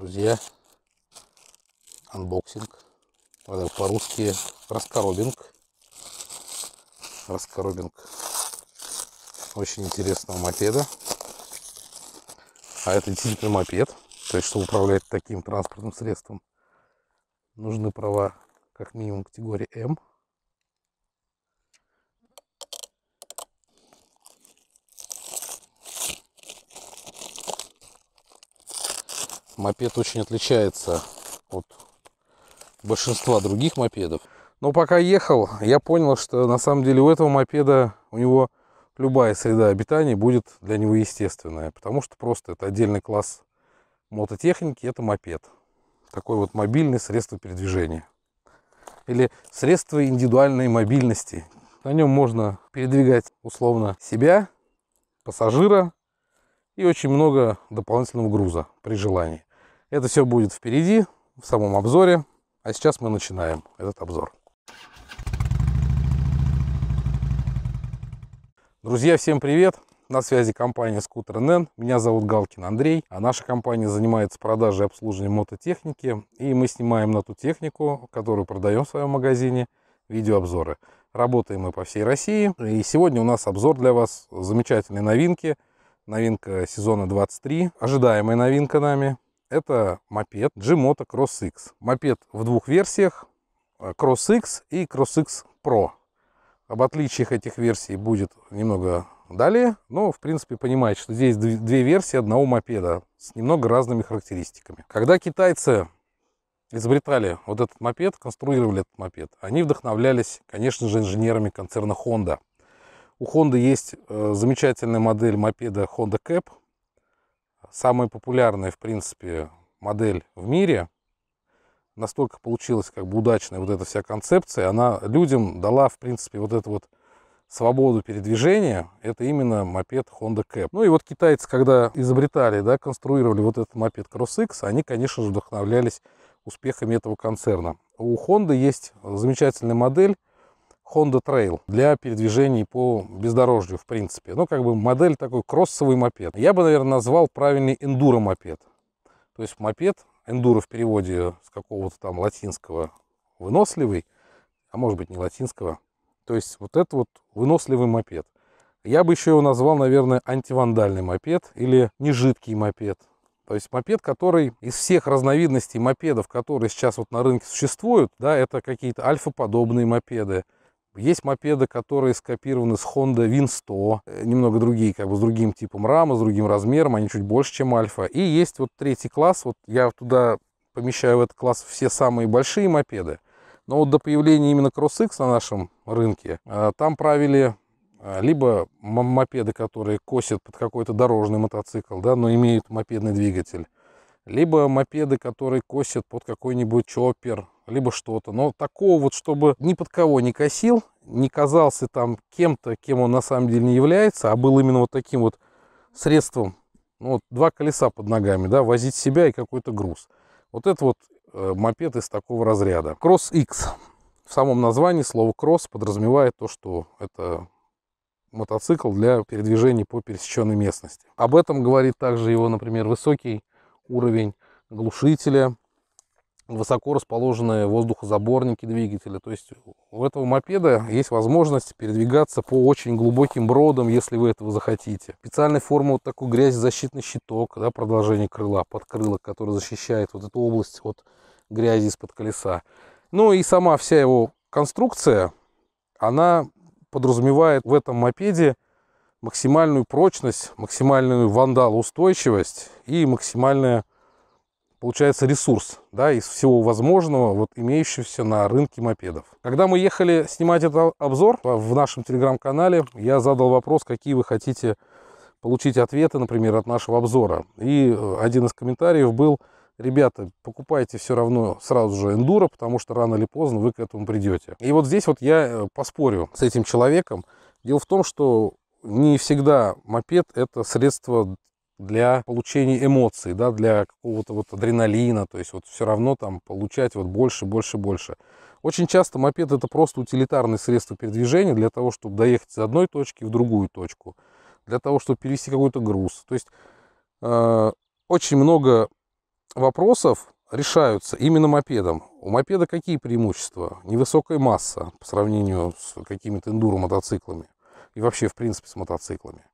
друзья. Анбоксинг. По-русски раскоробинг. Раскоробинг очень интересного мопеда. А это действительно мопед. То есть, чтобы управлять таким транспортным средством, нужны права как минимум категории М. мопед очень отличается от большинства других мопедов. Но пока ехал, я понял, что на самом деле у этого мопеда, у него любая среда обитания будет для него естественная, потому что просто это отдельный класс мототехники, это мопед. Такой вот мобильное средство передвижения. Или средство индивидуальной мобильности. На нем можно передвигать условно себя, пассажира и очень много дополнительного груза при желании. Это все будет впереди, в самом обзоре. А сейчас мы начинаем этот обзор. Друзья, всем привет! На связи компания Scooter NN. Меня зовут Галкин Андрей. А наша компания занимается продажей и обслуживанием мототехники. И мы снимаем на ту технику, которую продаем в своем магазине, видеообзоры. Работаем мы по всей России. И сегодня у нас обзор для вас замечательной новинки. Новинка сезона 23. Ожидаемая новинка нами. Это мопед G-Moto Cross X. Мопед в двух версиях, э, Cross X и Cross X Pro. Об отличиях этих версий будет немного далее, но, в принципе, понимаете, что здесь две версии одного мопеда с немного разными характеристиками. Когда китайцы изобретали вот этот мопед, конструировали этот мопед, они вдохновлялись, конечно же, инженерами концерна Honda. У Honda есть э, замечательная модель мопеда Honda Cap, самая популярная, в принципе, модель в мире. Настолько получилась как бы удачная вот эта вся концепция. Она людям дала, в принципе, вот эту вот свободу передвижения. Это именно мопед Honda Cap. Ну и вот китайцы, когда изобретали, да, конструировали вот этот мопед Cross X, они, конечно же, вдохновлялись успехами этого концерна. У Honda есть замечательная модель Honda Trail для передвижений по бездорожью, в принципе. Ну, как бы модель такой кроссовый мопед. Я бы, наверное, назвал правильный эндуро-мопед. То есть мопед, эндуро в переводе с какого-то там латинского выносливый, а может быть не латинского. То есть вот это вот выносливый мопед. Я бы еще его назвал, наверное, антивандальный мопед или нежидкий мопед. То есть мопед, который из всех разновидностей мопедов, которые сейчас вот на рынке существуют, да, это какие-то альфа-подобные мопеды, есть мопеды, которые скопированы с Honda Win 100, э, немного другие, как бы с другим типом рамы, с другим размером, они чуть больше, чем Альфа. И есть вот третий класс, вот я туда помещаю в этот класс все самые большие мопеды. Но вот до появления именно CrossX на нашем рынке, э, там правили э, либо мопеды, которые косят под какой-то дорожный мотоцикл, да, но имеют мопедный двигатель, либо мопеды, которые косят под какой-нибудь чоппер, либо что-то. Но такого вот, чтобы ни под кого не косил, не казался там кем-то, кем он на самом деле не является, а был именно вот таким вот средством, ну, вот два колеса под ногами, да, возить себя и какой-то груз. Вот это вот э, мопед из такого разряда. Cross X. В самом названии слово кросс подразумевает то, что это мотоцикл для передвижения по пересеченной местности. Об этом говорит также его, например, высокий уровень глушителя, высоко расположенные воздухозаборники двигателя. То есть у этого мопеда есть возможность передвигаться по очень глубоким бродам, если вы этого захотите. специальная форма вот такой грязезащитный щиток, да, продолжение крыла, подкрылок, который защищает вот эту область от грязи из-под колеса. Ну и сама вся его конструкция, она подразумевает в этом мопеде максимальную прочность, максимальную вандалоустойчивость и максимальное получается, ресурс да, из всего возможного, вот имеющегося на рынке мопедов. Когда мы ехали снимать этот обзор а, в нашем телеграм-канале, я задал вопрос, какие вы хотите получить ответы, например, от нашего обзора. И э, один из комментариев был, ребята, покупайте все равно сразу же эндуро, потому что рано или поздно вы к этому придете. И вот здесь вот я э, поспорю с этим человеком. Дело в том, что не всегда мопед – это средство для получения эмоций, да, для какого-то вот адреналина, то есть вот все равно там получать вот больше, больше, больше. Очень часто мопед это просто утилитарное средство передвижения для того, чтобы доехать с одной точки в другую точку, для того, чтобы перевести какой-то груз. То есть э, очень много вопросов решаются именно мопедом. У мопеда какие преимущества? Невысокая масса по сравнению с какими-то эндуро-мотоциклами и вообще, в принципе, с мотоциклами.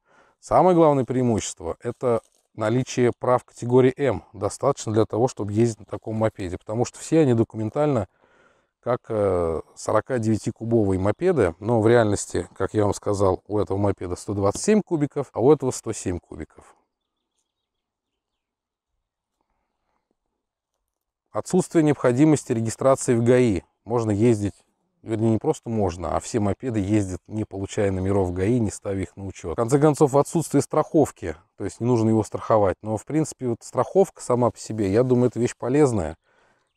Самое главное преимущество – это наличие прав категории М достаточно для того, чтобы ездить на таком мопеде, потому что все они документально как 49-кубовые э, мопеды, но в реальности, как я вам сказал, у этого мопеда 127 кубиков, а у этого 107 кубиков. Отсутствие необходимости регистрации в ГАИ. Можно ездить вернее, не просто можно, а все мопеды ездят, не получая номеров ГАИ, не ставя их на учет. В конце концов, отсутствие страховки, то есть не нужно его страховать. Но, в принципе, вот страховка сама по себе, я думаю, это вещь полезная.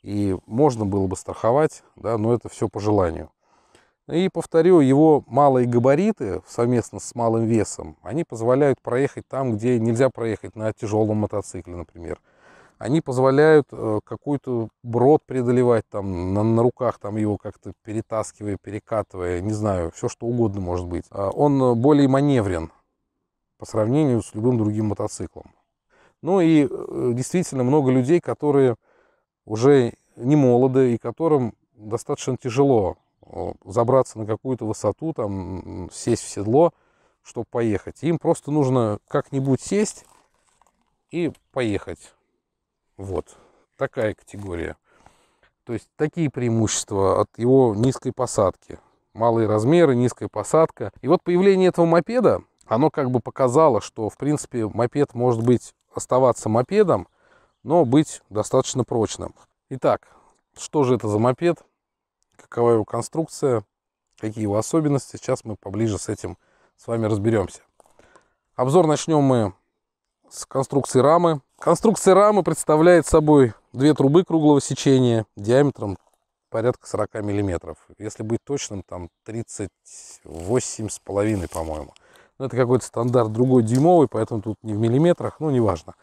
И можно было бы страховать, да, но это все по желанию. И, повторю, его малые габариты совместно с малым весом, они позволяют проехать там, где нельзя проехать на тяжелом мотоцикле, например они позволяют э, какую то брод преодолевать там на, на руках, там его как-то перетаскивая, перекатывая, не знаю, все что угодно может быть. А он более маневрен по сравнению с любым другим мотоциклом. Ну и э, действительно много людей, которые уже не молоды и которым достаточно тяжело забраться на какую-то высоту, там сесть в седло, чтобы поехать. Им просто нужно как-нибудь сесть и поехать. Вот такая категория. То есть такие преимущества от его низкой посадки. Малые размеры, низкая посадка. И вот появление этого мопеда, оно как бы показало, что в принципе мопед может быть оставаться мопедом, но быть достаточно прочным. Итак, что же это за мопед? Какова его конструкция? Какие его особенности? Сейчас мы поближе с этим с вами разберемся. Обзор начнем мы с конструкции рамы. Конструкция рамы представляет собой две трубы круглого сечения диаметром порядка 40 миллиметров. Если быть точным, там 38,5, по-моему. Но ну, это какой-то стандарт другой дюймовый, поэтому тут не в миллиметрах, но неважно.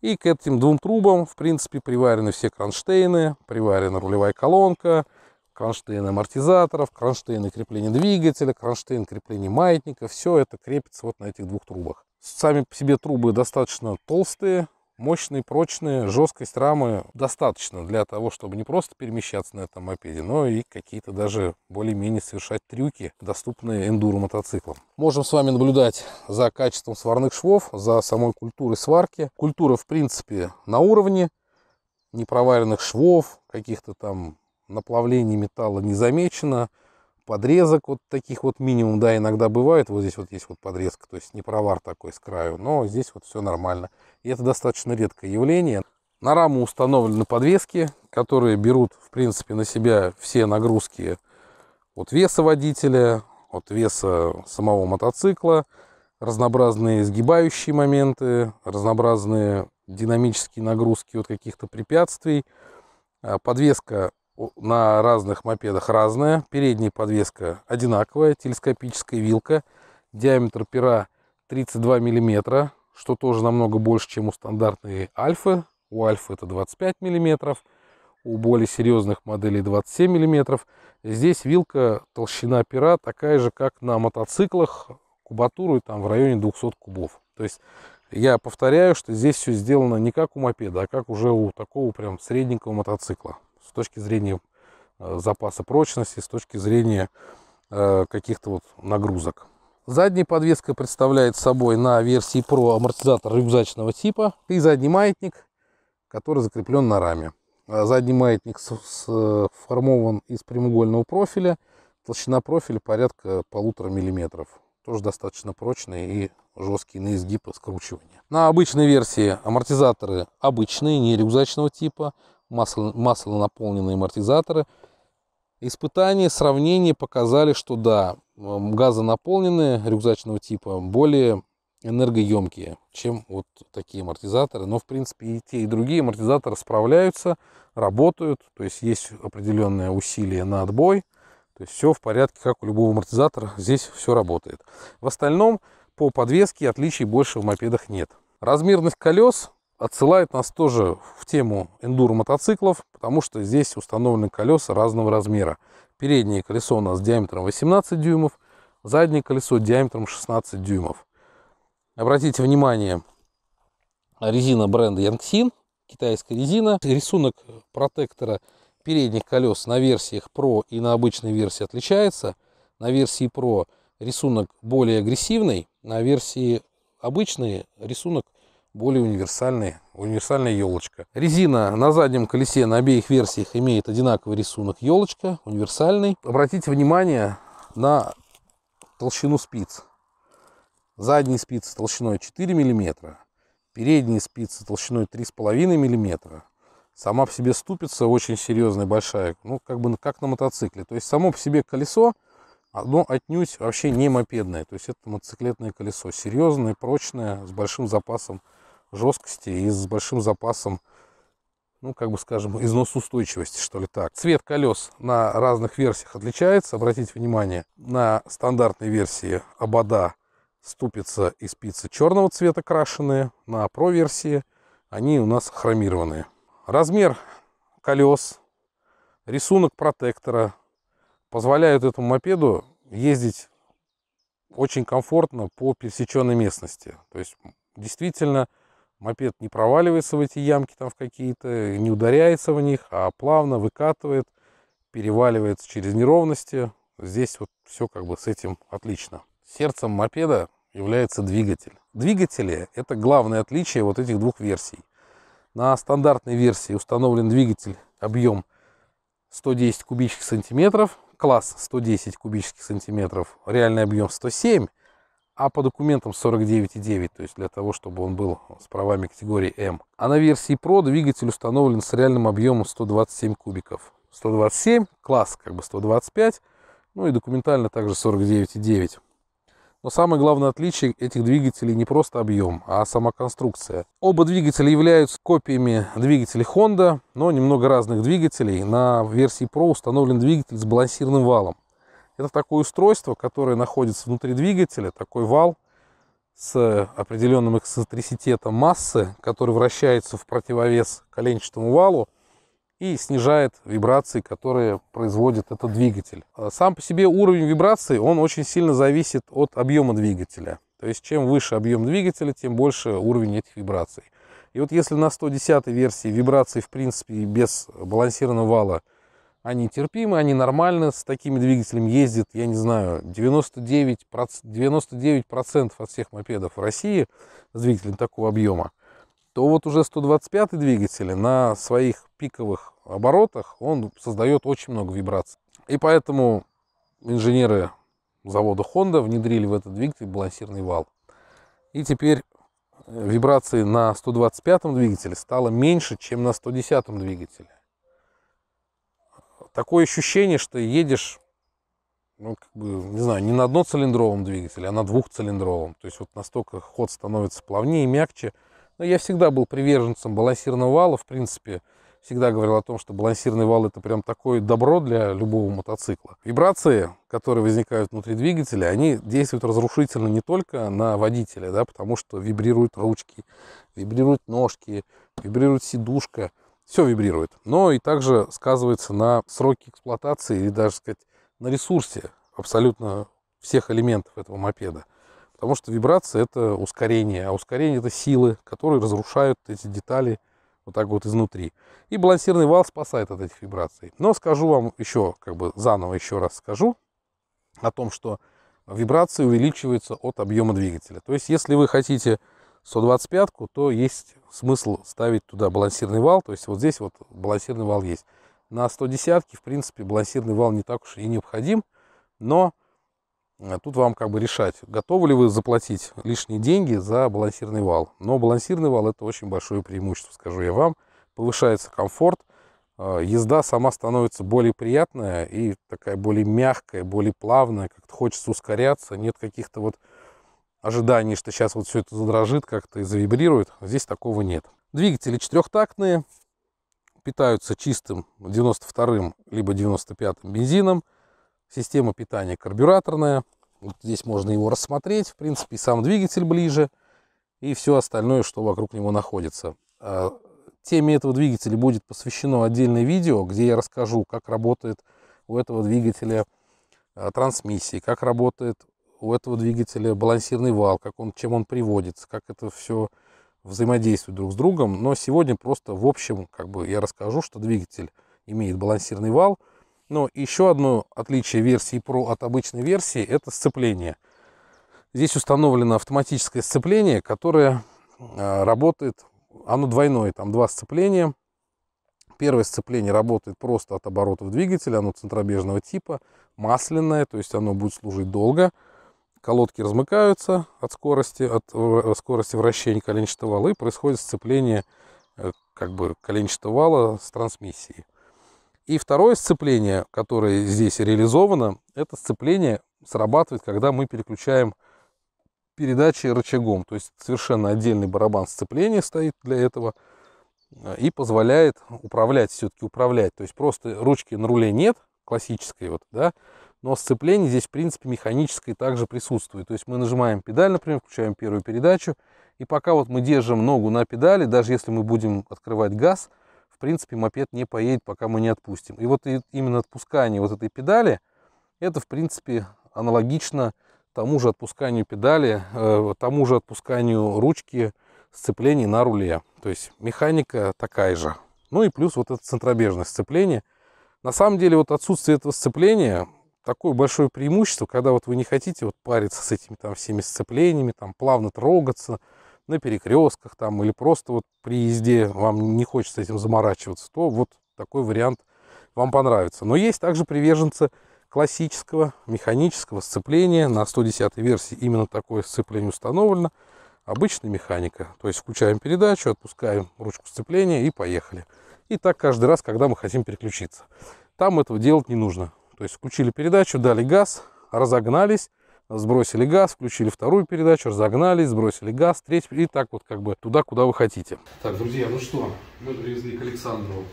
И к этим двум трубам, в принципе, приварены все кронштейны, приварена рулевая колонка, кронштейны амортизаторов, кронштейны крепления двигателя, кронштейн крепления маятника. Все это крепится вот на этих двух трубах. Сами по себе трубы достаточно толстые, мощные, прочные, жесткость рамы достаточно для того, чтобы не просто перемещаться на этом мопеде, но и какие-то даже более-менее совершать трюки, доступные эндуро-мотоциклам. Можем с вами наблюдать за качеством сварных швов, за самой культурой сварки. Культура, в принципе, на уровне непроваренных швов, каких-то там наплавлений металла не замечено подрезок вот таких вот минимум, да, иногда бывает, вот здесь вот есть вот подрезка, то есть не провар такой с краю, но здесь вот все нормально. И это достаточно редкое явление. На раму установлены подвески, которые берут, в принципе, на себя все нагрузки от веса водителя, от веса самого мотоцикла, разнообразные сгибающие моменты, разнообразные динамические нагрузки от каких-то препятствий. А подвеска на разных мопедах разная. Передняя подвеска одинаковая, телескопическая вилка. Диаметр пера 32 мм, что тоже намного больше, чем у стандартной Альфы. У Альфы это 25 мм, у более серьезных моделей 27 мм. Здесь вилка, толщина пера такая же, как на мотоциклах, кубатуру там в районе 200 кубов. То есть я повторяю, что здесь все сделано не как у мопеда, а как уже у такого прям средненького мотоцикла с точки зрения э, запаса прочности, с точки зрения э, каких-то вот нагрузок. Задняя подвеска представляет собой на версии Pro амортизатор рюкзачного типа и задний маятник, который закреплен на раме. Э, задний маятник сформован из прямоугольного профиля. Толщина профиля порядка полутора миллиметров. Тоже достаточно прочные и жесткие на изгиб и скручивание. На обычной версии амортизаторы обычные, не рюкзачного типа масло, масло наполненные амортизаторы. Испытания, сравнения показали, что да, газонаполненные рюкзачного типа более энергоемкие, чем вот такие амортизаторы. Но, в принципе, и те, и другие амортизаторы справляются, работают. То есть есть определенное усилие на отбой. То есть все в порядке, как у любого амортизатора. Здесь все работает. В остальном по подвеске отличий больше в мопедах нет. Размерность колес отсылает нас тоже в тему эндуро мотоциклов, потому что здесь установлены колеса разного размера. Переднее колесо у нас диаметром 18 дюймов, заднее колесо диаметром 16 дюймов. Обратите внимание, резина бренда Yangxin, китайская резина. Рисунок протектора передних колес на версиях Pro и на обычной версии отличается. На версии Pro рисунок более агрессивный, на версии обычный рисунок более универсальный, универсальная елочка. Резина на заднем колесе на обеих версиях имеет одинаковый рисунок елочка, универсальный. Обратите внимание на толщину спиц. Задние спицы толщиной 4 мм, передние спицы толщиной 3,5 мм. Сама по себе ступица очень серьезная, большая, ну как бы как на мотоцикле. То есть само по себе колесо, оно отнюдь вообще не мопедное. То есть это мотоциклетное колесо, серьезное, прочное, с большим запасом жесткости и с большим запасом, ну, как бы скажем, износ что ли так. Цвет колес на разных версиях отличается. Обратите внимание, на стандартной версии обода ступица и спицы черного цвета крашеные, на Pro-версии они у нас хромированные. Размер колес, рисунок протектора позволяют этому мопеду ездить очень комфортно по пересеченной местности. То есть действительно Мопед не проваливается в эти ямки там в какие-то, не ударяется в них, а плавно выкатывает, переваливается через неровности. Здесь вот все как бы с этим отлично. Сердцем мопеда является двигатель. Двигатели – это главное отличие вот этих двух версий. На стандартной версии установлен двигатель объем 110 кубических сантиметров, класс 110 кубических сантиметров, реальный объем 107 а по документам 49,9, то есть для того, чтобы он был с правами категории М. А на версии Pro двигатель установлен с реальным объемом 127 кубиков. 127, класс как бы 125, ну и документально также 49,9. Но самое главное отличие этих двигателей не просто объем, а сама конструкция. Оба двигателя являются копиями двигателей Honda, но немного разных двигателей. На версии Pro установлен двигатель с балансированным валом. Это такое устройство, которое находится внутри двигателя, такой вал с определенным эксцентриситетом массы, который вращается в противовес коленчатому валу и снижает вибрации, которые производит этот двигатель. А сам по себе уровень вибрации он очень сильно зависит от объема двигателя. То есть чем выше объем двигателя, тем больше уровень этих вибраций. И вот если на 110 версии вибрации в принципе без балансированного вала – они терпимы, они нормально с такими двигателями ездят, я не знаю, 99%, 99% от всех мопедов в России с двигателем такого объема. То вот уже 125 двигатель на своих пиковых оборотах, он создает очень много вибраций. И поэтому инженеры завода Honda внедрили в этот двигатель балансирный вал. И теперь э, вибрации на 125 двигателе стало меньше, чем на 110 двигателе такое ощущение, что едешь, ну, как бы, не знаю, не на одноцилиндровом двигателе, а на двухцилиндровом. То есть вот настолько ход становится плавнее, мягче. Но я всегда был приверженцем балансирного вала, в принципе, всегда говорил о том, что балансирный вал это прям такое добро для любого мотоцикла. Вибрации, которые возникают внутри двигателя, они действуют разрушительно не только на водителя, да, потому что вибрируют ручки, вибрируют ножки, вибрирует сидушка – все вибрирует. Но и также сказывается на сроке эксплуатации или даже, сказать, на ресурсе абсолютно всех элементов этого мопеда. Потому что вибрация – это ускорение, а ускорение – это силы, которые разрушают эти детали вот так вот изнутри. И балансирный вал спасает от этих вибраций. Но скажу вам еще, как бы заново еще раз скажу о том, что вибрации увеличиваются от объема двигателя. То есть, если вы хотите 125-ку, то есть смысл ставить туда балансирный вал. То есть вот здесь вот балансирный вал есть. На 110-ке, в принципе, балансирный вал не так уж и необходим. Но э, тут вам как бы решать, готовы ли вы заплатить лишние деньги за балансирный вал. Но балансирный вал это очень большое преимущество, скажу я вам. Повышается комфорт, э, езда сама становится более приятная и такая более мягкая, более плавная, как-то хочется ускоряться, нет каких-то вот ожидании, что сейчас вот все это задрожит, как-то и завибрирует. А здесь такого нет. Двигатели четырехтактные, питаются чистым 92-м либо 95-м бензином. Система питания карбюраторная. Вот здесь можно его рассмотреть. В принципе, сам двигатель ближе, и все остальное, что вокруг него находится. А, теме этого двигателя будет посвящено отдельное видео, где я расскажу, как работает у этого двигателя а, трансмиссии, как работает у этого двигателя балансирный вал, как он, чем он приводится, как это все взаимодействует друг с другом. Но сегодня просто в общем как бы я расскажу, что двигатель имеет балансирный вал. Но еще одно отличие версии Pro от обычной версии – это сцепление. Здесь установлено автоматическое сцепление, которое а, работает, оно двойное, там два сцепления. Первое сцепление работает просто от оборотов двигателя, оно центробежного типа, масляное, то есть оно будет служить долго – колодки размыкаются от скорости, от э, скорости вращения коленчатого вала, и происходит сцепление э, как бы коленчатого вала с трансмиссией. И второе сцепление, которое здесь реализовано, это сцепление срабатывает, когда мы переключаем передачи рычагом. То есть совершенно отдельный барабан сцепления стоит для этого э, и позволяет управлять, все-таки управлять. То есть просто ручки на руле нет, классической вот, да, но сцепление здесь, в принципе, механическое также присутствует. То есть мы нажимаем педаль, например, включаем первую передачу, и пока вот мы держим ногу на педали, даже если мы будем открывать газ, в принципе, мопед не поедет, пока мы не отпустим. И вот именно отпускание вот этой педали, это, в принципе, аналогично тому же отпусканию педали, э, тому же отпусканию ручки сцеплений на руле. То есть механика такая же. Ну и плюс вот это центробежное сцепление. На самом деле вот отсутствие этого сцепления такое большое преимущество, когда вот вы не хотите вот париться с этими там всеми сцеплениями, там плавно трогаться на перекрестках там или просто вот при езде вам не хочется этим заморачиваться, то вот такой вариант вам понравится. Но есть также приверженцы классического механического сцепления. На 110 версии именно такое сцепление установлено. Обычная механика. То есть включаем передачу, отпускаем ручку сцепления и поехали. И так каждый раз, когда мы хотим переключиться. Там этого делать не нужно. То есть включили передачу, дали газ, разогнались, сбросили газ, включили вторую передачу, разогнались, сбросили газ, третью, и так вот как бы туда, куда вы хотите. Так, друзья, ну что, мы привезли к Александру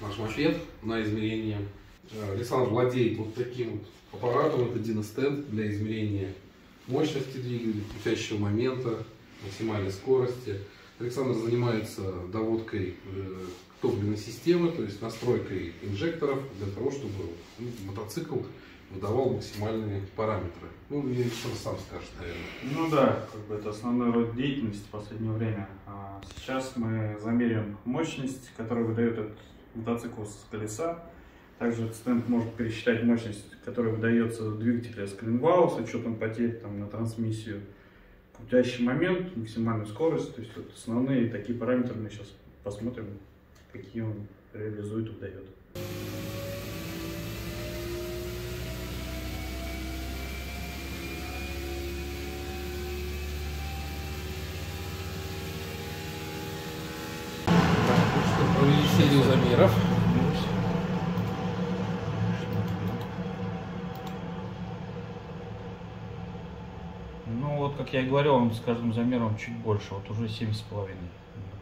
наш мопед на измерение. Э, Александр владеет вот таким вот аппаратом, это диностенд для измерения мощности двигателя, крутящего момента, максимальной скорости. Александр занимается доводкой э, топливной системы, то есть настройкой инжекторов для того, чтобы ну, мотоцикл выдавал максимальные параметры. Ну, я сам скажет, наверное. Ну да, как бы это основной род деятельности в последнее время. А сейчас мы замерим мощность, которую выдает этот мотоцикл с колеса. Также стенд может пересчитать мощность, которая выдается двигателя с коленвала с учетом потерь там, на трансмиссию, крутящий момент, максимальную скорость. То есть вот основные такие параметры мы сейчас посмотрим какие он реализует, выдает. провели серию замеров. Ну вот, как я и говорил, он с каждым замером чуть больше, вот уже 7,5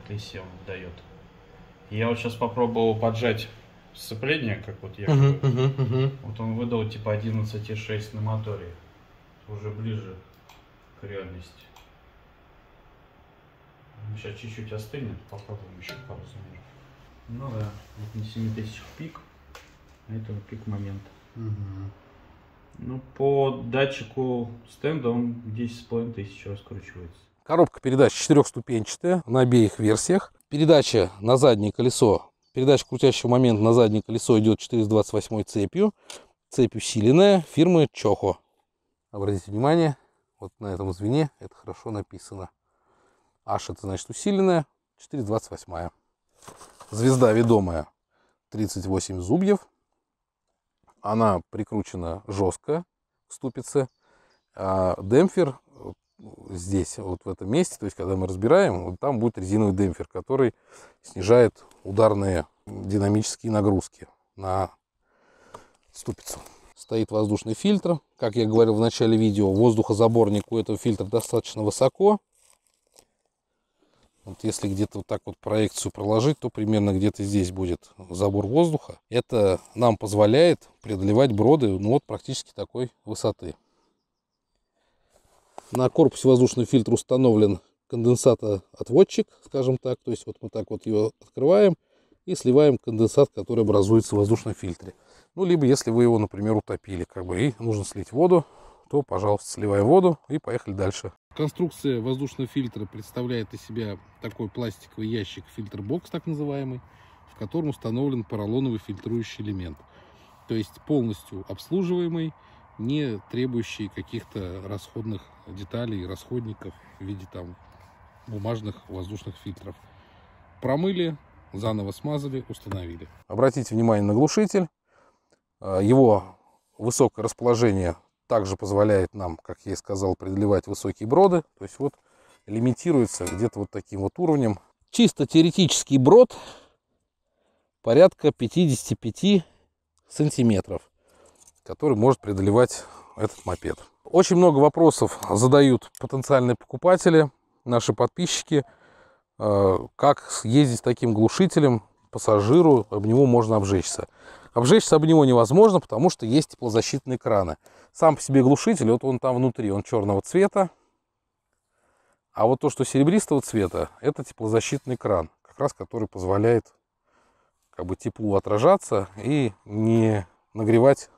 клей 7 дает. Я вот сейчас попробовал поджать сцепление, как вот я. Uh-huh, uh-huh, uh-huh. Вот он выдал типа 11,6 на моторе. Уже ближе к реальности. Сейчас чуть-чуть остынет, попробуем еще пару замеров. Ну да, вот не 7000 пик, а это пик момент. Угу. Ну, по датчику стенда он 10,5 тысяч раскручивается. Коробка передач четырехступенчатая на обеих версиях. Передача на заднее колесо, передача крутящего момент на заднее колесо идет 428 цепью. Цепь усиленная фирмы Чохо. Обратите внимание, вот на этом звене это хорошо написано. H это значит усиленная, 428. Звезда ведомая 38 зубьев. Она прикручена жестко к ступице. А демпфер здесь, вот в этом месте, то есть когда мы разбираем, вот там будет резиновый демпфер, который снижает ударные динамические нагрузки на ступицу. Стоит воздушный фильтр. Как я говорил в начале видео, воздухозаборник у этого фильтра достаточно высоко. Вот если где-то вот так вот проекцию проложить, то примерно где-то здесь будет забор воздуха. Это нам позволяет преодолевать броды ну вот практически такой высоты. На корпусе воздушный фильтр установлен конденсатоотводчик, скажем так. То есть вот мы так вот его открываем и сливаем конденсат, который образуется в воздушном фильтре. Ну, либо если вы его, например, утопили, как бы, и нужно слить воду, то, пожалуйста, сливай воду и поехали дальше. Конструкция воздушного фильтра представляет из себя такой пластиковый ящик, фильтр-бокс так называемый, в котором установлен поролоновый фильтрующий элемент. То есть полностью обслуживаемый, не требующие каких-то расходных деталей, расходников в виде там бумажных воздушных фильтров. Промыли, заново смазали, установили. Обратите внимание на глушитель. Э, его высокое расположение также позволяет нам, как я и сказал, преодолевать высокие броды. То есть вот лимитируется где-то вот таким вот уровнем. Чисто теоретический брод порядка 55 сантиметров который может преодолевать этот мопед. Очень много вопросов задают потенциальные покупатели, наши подписчики, э, как ездить с таким глушителем, пассажиру, об него можно обжечься. Обжечься об него невозможно, потому что есть теплозащитные краны. Сам по себе глушитель, вот он там внутри, он черного цвета. А вот то, что серебристого цвета, это теплозащитный кран, как раз который позволяет как бы теплу отражаться и не нагревать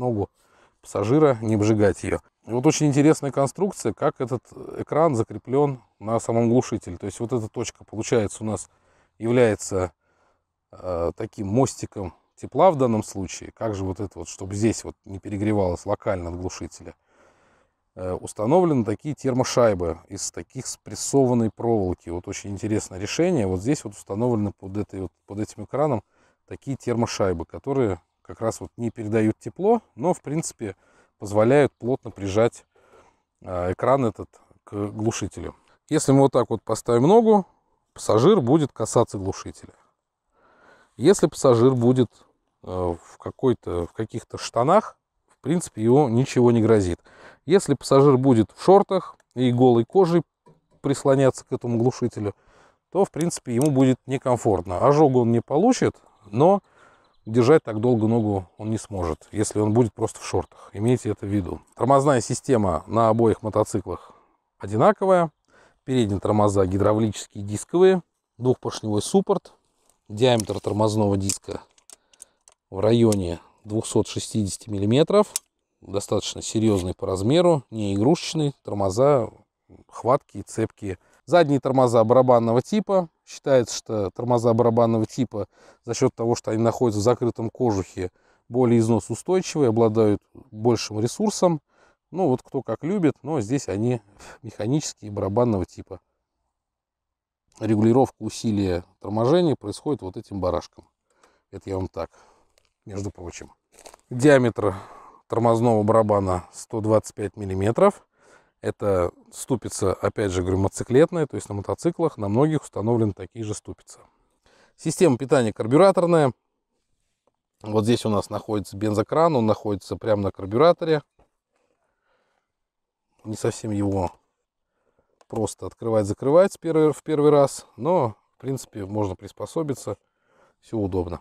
ногу пассажира, не обжигать ее. И вот очень интересная конструкция, как этот экран закреплен на самом глушителе. То есть вот эта точка, получается, у нас является э, таким мостиком тепла в данном случае. Как же вот это вот, чтобы здесь вот не перегревалось локально от глушителя. Э, установлены такие термошайбы из таких спрессованной проволоки. Вот очень интересное решение. Вот здесь вот установлены под, этой, вот, под этим экраном такие термошайбы, которые как раз вот не передают тепло, но, в принципе, позволяют плотно прижать а, экран этот к глушителю. Если мы вот так вот поставим ногу, пассажир будет касаться глушителя. Если пассажир будет э, в, какой-то, в каких-то штанах, в принципе, его ничего не грозит. Если пассажир будет в шортах и голой кожей прислоняться к этому глушителю, то, в принципе, ему будет некомфортно. ожог он не получит, но держать так долго ногу он не сможет, если он будет просто в шортах. Имейте это в виду. Тормозная система на обоих мотоциклах одинаковая. Передние тормоза гидравлические дисковые, двухпоршневой суппорт, диаметр тормозного диска в районе 260 мм. Достаточно серьезный по размеру, не игрушечный. Тормоза хваткие, цепкие. Задние тормоза барабанного типа, Считается, что тормоза барабанного типа за счет того, что они находятся в закрытом кожухе, более износоустойчивые, обладают большим ресурсом. Ну, вот кто как любит, но здесь они механические, барабанного типа. Регулировка усилия торможения происходит вот этим барашком. Это я вам так, между прочим. Диаметр тормозного барабана 125 миллиметров. Это ступица, опять же, говорю, мотоциклетная, то есть на мотоциклах на многих установлены такие же ступицы. Система питания карбюраторная. Вот здесь у нас находится бензокран, он находится прямо на карбюраторе. Не совсем его просто открывать-закрывать в первый раз, но, в принципе, можно приспособиться, все удобно.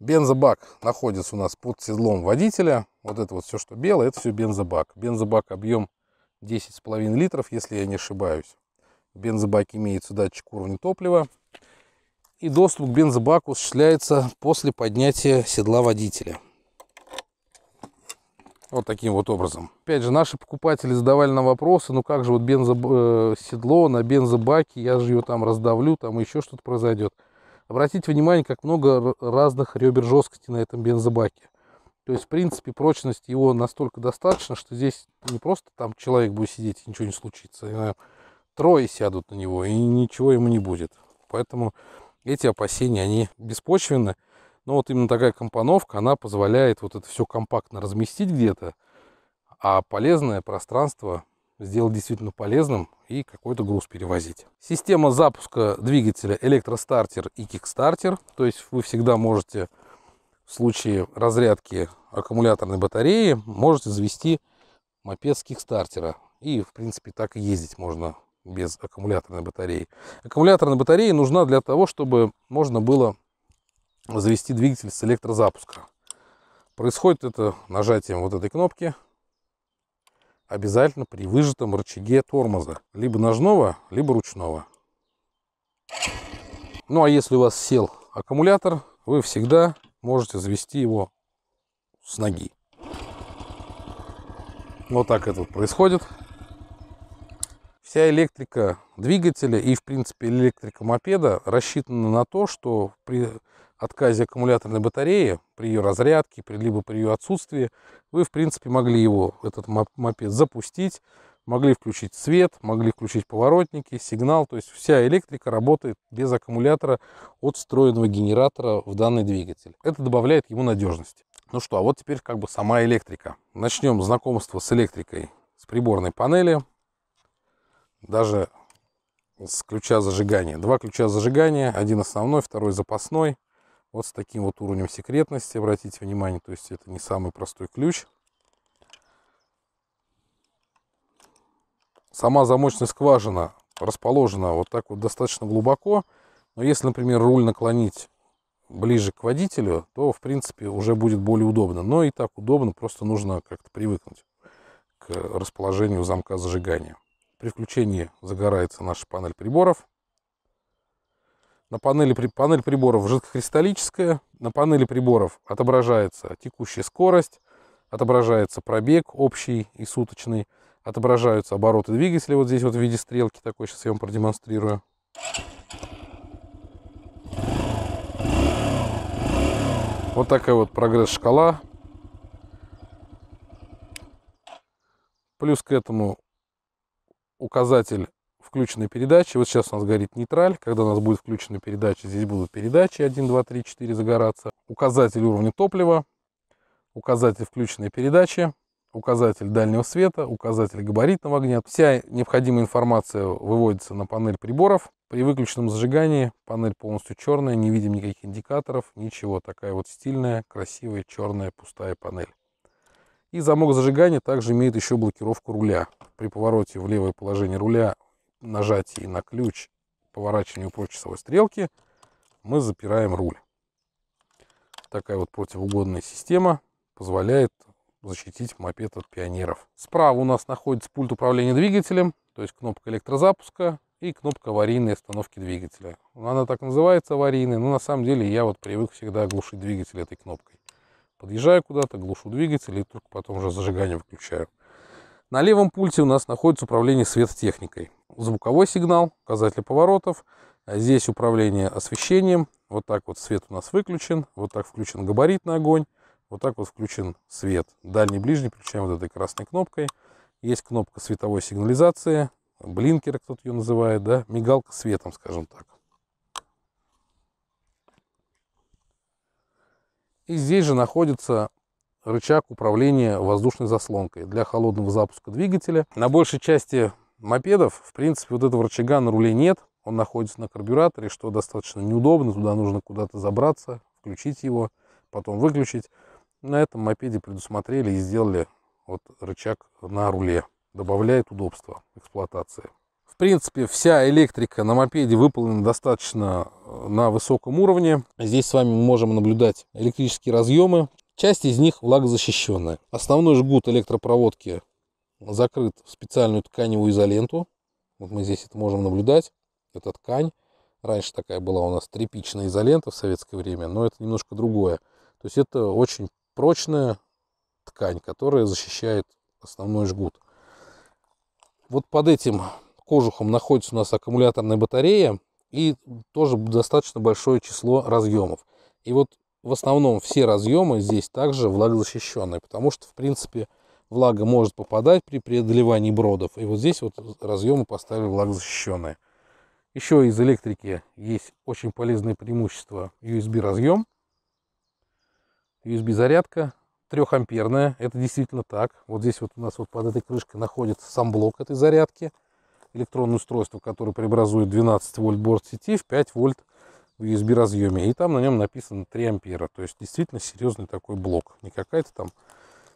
Бензобак находится у нас под седлом водителя. Вот это вот все, что белое, это все бензобак. Бензобак объем 10,5 литров, если я не ошибаюсь. В бензобаке имеется датчик уровня топлива. И доступ к бензобаку осуществляется после поднятия седла водителя. Вот таким вот образом. Опять же, наши покупатели задавали нам вопросы, ну как же вот бензо, э, седло на бензобаке, я же ее там раздавлю, там еще что-то произойдет. Обратите внимание, как много разных ребер жесткости на этом бензобаке. То есть, в принципе, прочность его настолько достаточно, что здесь не просто там человек будет сидеть и ничего не случится. Наверное, трое сядут на него, и ничего ему не будет. Поэтому эти опасения, они беспочвенны. Но вот именно такая компоновка, она позволяет вот это все компактно разместить где-то, а полезное пространство сделать действительно полезным и какой-то груз перевозить. Система запуска двигателя электростартер и кикстартер. То есть вы всегда можете в случае разрядки аккумуляторной батареи можете завести мопед с кикстартера. И, в принципе, так и ездить можно без аккумуляторной батареи. Аккумуляторная батарея нужна для того, чтобы можно было завести двигатель с электрозапуска. Происходит это нажатием вот этой кнопки – обязательно при выжатом рычаге тормоза, либо ножного, либо ручного. Ну а если у вас сел аккумулятор, вы всегда можете завести его с ноги. Вот так это происходит. Вся электрика двигателя и, в принципе, электрика мопеда рассчитана на то, что при отказе аккумуляторной батареи, при ее разрядке, при, либо при ее отсутствии, вы, в принципе, могли его, этот мопед, запустить, могли включить свет, могли включить поворотники, сигнал. То есть вся электрика работает без аккумулятора от встроенного генератора в данный двигатель. Это добавляет ему надежности. Ну что, а вот теперь как бы сама электрика. Начнем знакомство с электрикой с приборной панели. Даже с ключа зажигания. Два ключа зажигания, один основной, второй запасной. Вот с таким вот уровнем секретности, обратите внимание, то есть это не самый простой ключ. Сама замочная скважина расположена вот так вот достаточно глубоко. Но если, например, руль наклонить ближе к водителю, то, в принципе, уже будет более удобно. Но и так удобно, просто нужно как-то привыкнуть к расположению замка зажигания. При включении загорается наша панель приборов. На панели, панель приборов жидкокристаллическая. На панели приборов отображается текущая скорость, отображается пробег общий и суточный, отображаются обороты двигателя вот здесь вот в виде стрелки, такой сейчас я вам продемонстрирую. Вот такая вот прогресс-шкала. Плюс к этому указатель включенной передачи. Вот сейчас у нас горит нейтраль. Когда у нас будет включена передача, здесь будут передачи 1, 2, 3, 4 загораться. Указатель уровня топлива, указатель включенной передачи, указатель дальнего света, указатель габаритного огня. Вся необходимая информация выводится на панель приборов. При выключенном зажигании панель полностью черная, не видим никаких индикаторов, ничего. Такая вот стильная, красивая, черная, пустая панель. И замок зажигания также имеет еще блокировку руля. При повороте в левое положение руля нажатии на ключ поворачиванию против часовой стрелки мы запираем руль. Такая вот противоугодная система позволяет защитить мопед от пионеров. Справа у нас находится пульт управления двигателем, то есть кнопка электрозапуска и кнопка аварийной остановки двигателя. Она так называется аварийная но на самом деле я вот привык всегда глушить двигатель этой кнопкой. Подъезжаю куда-то, глушу двигатель и только потом уже зажигание выключаю. На левом пульте у нас находится управление светотехникой. Звуковой сигнал, указатель поворотов. А здесь управление освещением. Вот так вот свет у нас выключен. Вот так включен габаритный огонь. Вот так вот включен свет. Дальний, ближний включаем вот этой красной кнопкой. Есть кнопка световой сигнализации. Блинкер, кто-то ее называет, да? Мигалка светом, скажем так. И здесь же находится рычаг управления воздушной заслонкой для холодного запуска двигателя. На большей части мопедов, в принципе, вот этого рычага на руле нет. Он находится на карбюраторе, что достаточно неудобно. Туда нужно куда-то забраться, включить его, потом выключить. На этом мопеде предусмотрели и сделали вот рычаг на руле. Добавляет удобство эксплуатации. В принципе, вся электрика на мопеде выполнена достаточно э, на высоком уровне. Здесь с вами мы можем наблюдать электрические разъемы Часть из них влагозащищенная. Основной жгут электропроводки закрыт в специальную тканевую изоленту. Вот мы здесь это можем наблюдать. Это ткань. Раньше такая была у нас тряпичная изолента в советское время, но это немножко другое. То есть это очень прочная ткань, которая защищает основной жгут. Вот под этим кожухом находится у нас аккумуляторная батарея и тоже достаточно большое число разъемов. И вот в основном все разъемы здесь также влагозащищенные, потому что, в принципе, влага может попадать при преодолевании бродов. И вот здесь вот разъемы поставили влагозащищенные. Еще из электрики есть очень полезное преимущество USB разъем. USB зарядка 3 амперная, это действительно так. Вот здесь вот у нас вот под этой крышкой находится сам блок этой зарядки. Электронное устройство, которое преобразует 12 вольт борт сети в 5 вольт в USB разъеме, и там на нем написано 3 ампера, то есть действительно серьезный такой блок, не какая-то там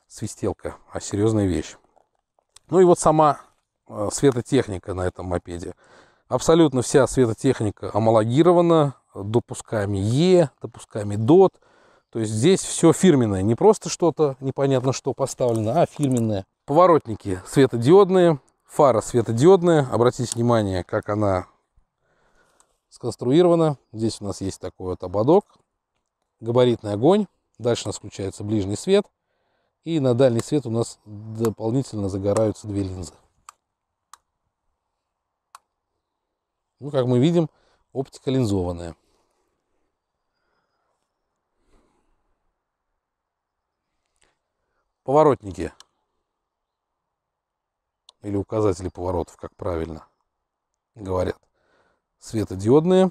свистелка, а серьезная вещь. Ну и вот сама э, светотехника на этом мопеде. Абсолютно вся светотехника амалогирована допусками Е, допусками DOT. То есть здесь все фирменное, не просто что-то непонятно что поставлено, а фирменное. Поворотники светодиодные, фара светодиодная. Обратите внимание, как она сконструировано. Здесь у нас есть такой вот ободок, габаритный огонь. Дальше у нас включается ближний свет. И на дальний свет у нас дополнительно загораются две линзы. Ну, как мы видим, оптика линзованная. Поворотники. Или указатели поворотов, как правильно говорят светодиодные.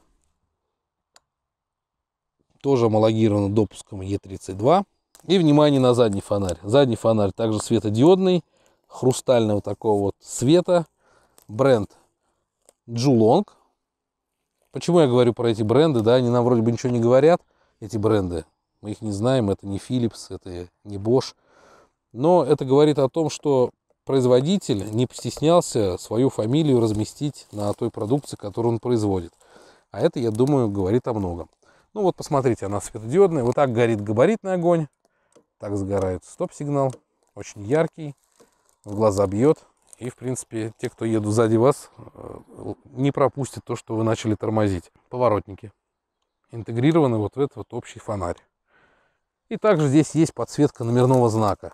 Тоже амалогированы допуском Е32. И внимание на задний фонарь. Задний фонарь также светодиодный, хрустального такого вот света. Бренд джулонг Почему я говорю про эти бренды? Да, они нам вроде бы ничего не говорят, эти бренды. Мы их не знаем, это не Philips, это не Bosch. Но это говорит о том, что производитель не постеснялся свою фамилию разместить на той продукции, которую он производит. А это, я думаю, говорит о многом. Ну вот, посмотрите, она светодиодная. Вот так горит габаритный огонь. Так сгорает стоп-сигнал. Очень яркий, в глаза бьет. И, в принципе, те, кто едут сзади вас, э, не пропустят то, что вы начали тормозить. Поворотники интегрированы вот в этот вот общий фонарь. И также здесь есть подсветка номерного знака.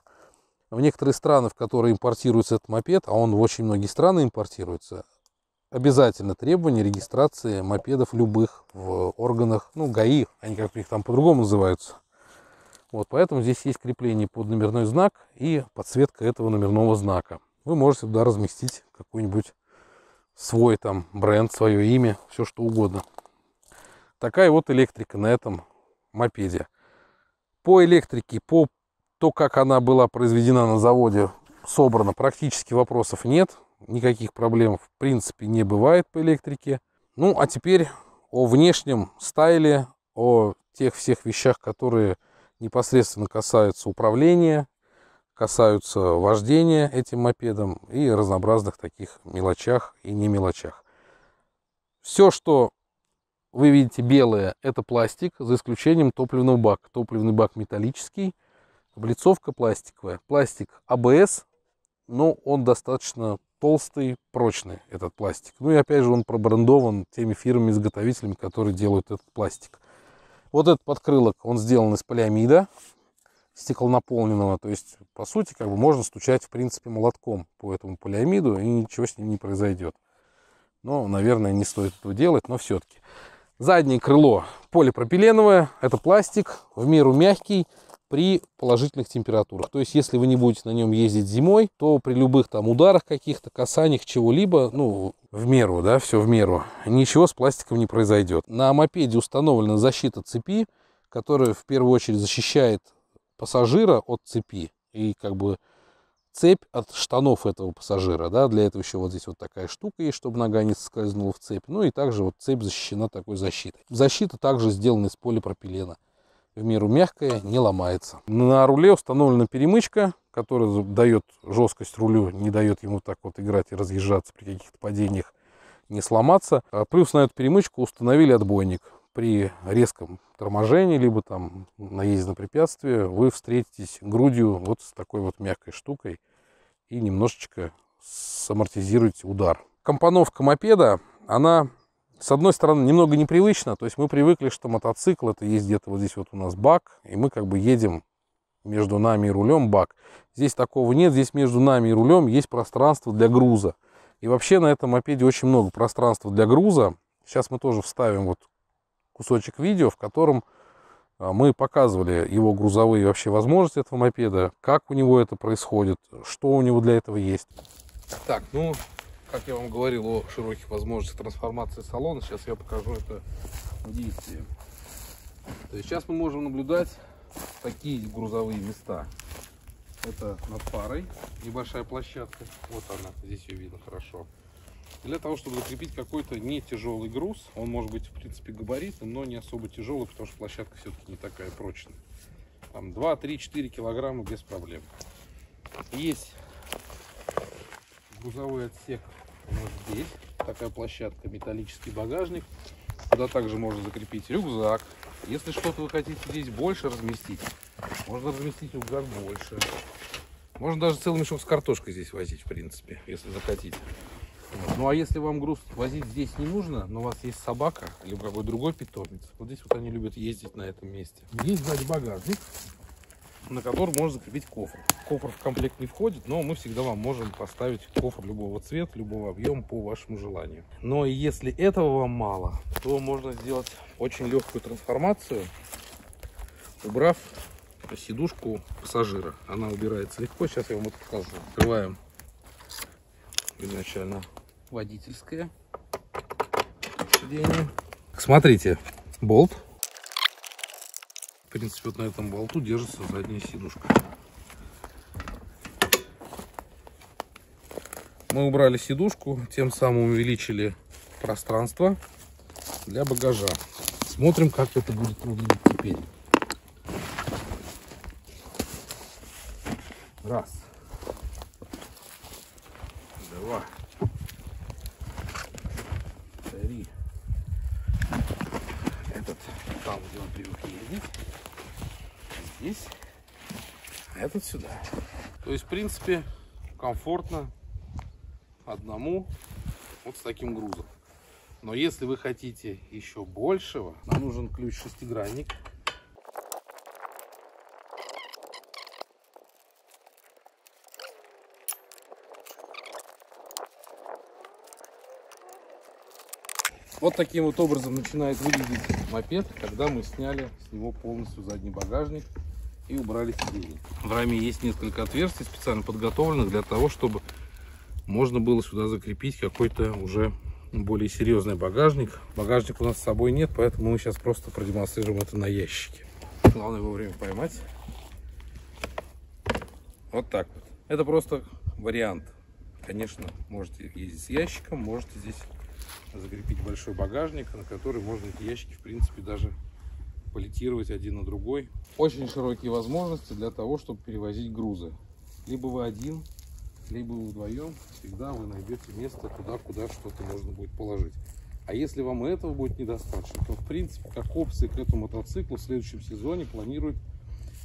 В некоторые страны, в которые импортируется этот мопед, а он в очень многие страны импортируется, обязательно требование регистрации мопедов любых в органах, ну, ГАИ, они как-то их там по-другому называются. Вот, поэтому здесь есть крепление под номерной знак и подсветка этого номерного знака. Вы можете туда разместить какой-нибудь свой там бренд, свое имя, все что угодно. Такая вот электрика на этом мопеде. По электрике, по то, как она была произведена на заводе, собрана, практически вопросов нет. Никаких проблем в принципе не бывает по электрике. Ну, а теперь о внешнем стайле, о тех всех вещах, которые непосредственно касаются управления, касаются вождения этим мопедом и разнообразных таких мелочах и не мелочах. Все, что вы видите белое, это пластик, за исключением топливного бака. Топливный бак металлический – Облицовка пластиковая. Пластик АБС, но он достаточно толстый, прочный этот пластик. Ну и опять же он пробрендован теми фирмами-изготовителями, которые делают этот пластик. Вот этот подкрылок, он сделан из полиамида стеклонаполненного. То есть, по сути, как бы можно стучать, в принципе, молотком по этому полиамиду, и ничего с ним не произойдет. Но, наверное, не стоит этого делать, но все-таки. Заднее крыло полипропиленовое, это пластик, в меру мягкий, при положительных температурах. То есть, если вы не будете на нем ездить зимой, то при любых там ударах каких-то, касаниях чего-либо, ну, в меру, да, все в меру, ничего с пластиком не произойдет. На мопеде установлена защита цепи, которая в первую очередь защищает пассажира от цепи и как бы цепь от штанов этого пассажира, да, для этого еще вот здесь вот такая штука есть, чтобы нога не соскользнула в цепь, ну и также вот цепь защищена такой защитой. Защита также сделана из полипропилена в меру мягкая, не ломается. На руле установлена перемычка, которая дает жесткость рулю, не дает ему так вот играть и разъезжаться при каких-то падениях, не сломаться. А плюс на эту перемычку установили отбойник. При резком торможении, либо там наезде на препятствие, вы встретитесь грудью вот с такой вот мягкой штукой и немножечко самортизируете удар. Компоновка мопеда, она с одной стороны, немного непривычно, то есть мы привыкли, что мотоцикл это есть где-то вот здесь вот у нас бак, и мы как бы едем между нами и рулем бак. Здесь такого нет, здесь между нами и рулем есть пространство для груза. И вообще на этом мопеде очень много пространства для груза. Сейчас мы тоже вставим вот кусочек видео, в котором а, мы показывали его грузовые вообще возможности этого мопеда, как у него это происходит, что у него для этого есть. Так, ну, как я вам говорил о широких возможностях трансформации салона, сейчас я покажу это действие. То есть сейчас мы можем наблюдать такие грузовые места. Это над парой небольшая площадка. Вот она, здесь ее видно хорошо. Для того, чтобы закрепить какой-то не тяжелый груз, он может быть, в принципе, габаритным, но не особо тяжелый, потому что площадка все-таки не такая прочная. Там 2, 3, 4 килограмма без проблем. Есть грузовой отсек у здесь такая площадка, металлический багажник, куда также можно закрепить рюкзак. Если что-то вы хотите здесь больше разместить, можно разместить рюкзак больше. Можно даже целый мешок с картошкой здесь возить, в принципе, если захотите. Ну а если вам груз возить здесь не нужно, но у вас есть собака, либо какой то другой питомец, вот здесь вот они любят ездить на этом месте. Есть сзади багажник, на который можно закрепить кофр. Кофр в комплект не входит, но мы всегда вам можем поставить кофр любого цвета, любого объема по вашему желанию. Но если этого вам мало, то можно сделать очень легкую трансформацию, убрав сидушку пассажира. Она убирается легко, сейчас я вам это покажу. Открываем изначально водительское сиденье. Смотрите, болт в принципе, вот на этом болту держится задняя сидушка. Мы убрали сидушку, тем самым увеличили пространство для багажа. Смотрим, как это будет выглядеть теперь. Раз. Два. здесь, а этот сюда. То есть, в принципе, комфортно одному вот с таким грузом. Но если вы хотите еще большего, нам нужен ключ-шестигранник. Вот таким вот образом начинает выглядеть мопед, когда мы сняли с него полностью задний багажник и убрали сиденье. В раме есть несколько отверстий, специально подготовленных для того, чтобы можно было сюда закрепить какой-то уже более серьезный багажник. Багажник у нас с собой нет, поэтому мы сейчас просто продемонстрируем это на ящике. Главное вовремя поймать. Вот так вот. Это просто вариант. Конечно, можете ездить с ящиком, можете здесь закрепить большой багажник, на который можно эти ящики, в принципе, даже полетировать один на другой. Очень широкие возможности для того, чтобы перевозить грузы. Либо вы один, либо вы вдвоем, всегда вы найдете место туда, куда что-то можно будет положить. А если вам этого будет недостаточно, то, в принципе, как опции к этому мотоциклу в следующем сезоне планирует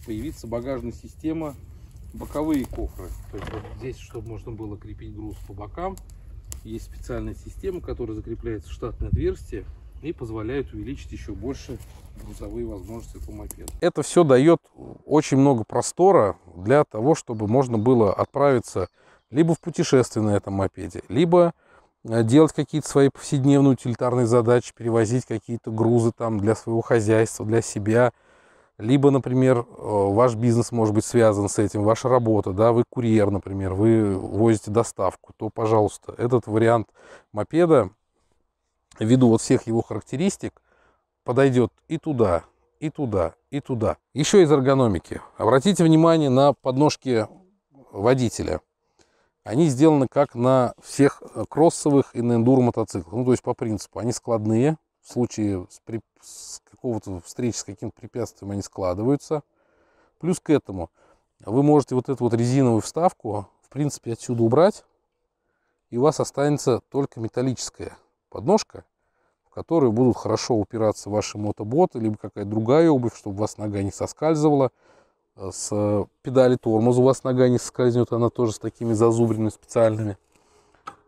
появиться багажная система боковые кофры. То есть вот здесь, чтобы можно было крепить груз по бокам, есть специальная система, которая закрепляется в штатное отверстие и позволяет увеличить еще больше грузовые возможности этого мопеда. Это все дает очень много простора для того, чтобы можно было отправиться либо в путешествие на этом мопеде, либо э, делать какие-то свои повседневные утилитарные задачи, перевозить какие-то грузы там для своего хозяйства, для себя – либо, например, э, ваш бизнес может быть связан с этим, ваша работа, да, вы курьер, например, вы возите доставку, то, пожалуйста, этот вариант мопеда, ввиду вот всех его характеристик, подойдет и туда, и туда, и туда. Еще из эргономики. Обратите внимание на подножки водителя. Они сделаны как на всех э, кроссовых и на эндуро мотоциклах. Ну, то есть по принципу. Они складные. В случае с, при... с какого-то встреч с каким-то препятствием они складываются. Плюс к этому вы можете вот эту вот резиновую вставку, в принципе, отсюда убрать, и у вас останется только металлическая подножка, в которую будут хорошо упираться ваши мотоботы, либо какая-то другая обувь, чтобы у вас нога не соскальзывала. Э, с э, педали тормоза у вас нога не соскользнет, она тоже с такими зазубренными специальными.